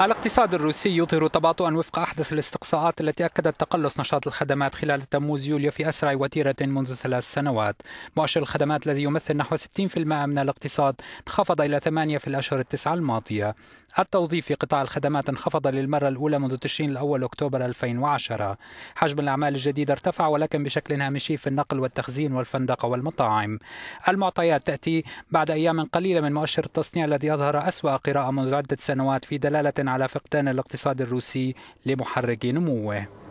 الاقتصاد الروسي يظهر تباطؤا وفق احدث الاستقصاءات التي اكدت تقلص نشاط الخدمات خلال تموز يوليو في اسرع وتيره منذ ثلاث سنوات. مؤشر الخدمات الذي يمثل نحو 60% من الاقتصاد انخفض الى 8 في الاشهر التسعه الماضيه. التوظيف في قطاع الخدمات انخفض للمره الاولى منذ تشرين الاول اكتوبر 2010. حجم الاعمال الجديده ارتفع ولكن بشكل هامشي في النقل والتخزين والفندقه والمطاعم. المعطيات تاتي بعد ايام قليله من مؤشر التصنيع الذي اظهر اسوا قراءه منذ عده سنوات في دلاله على فقدان الاقتصاد الروسي لمحرك نموه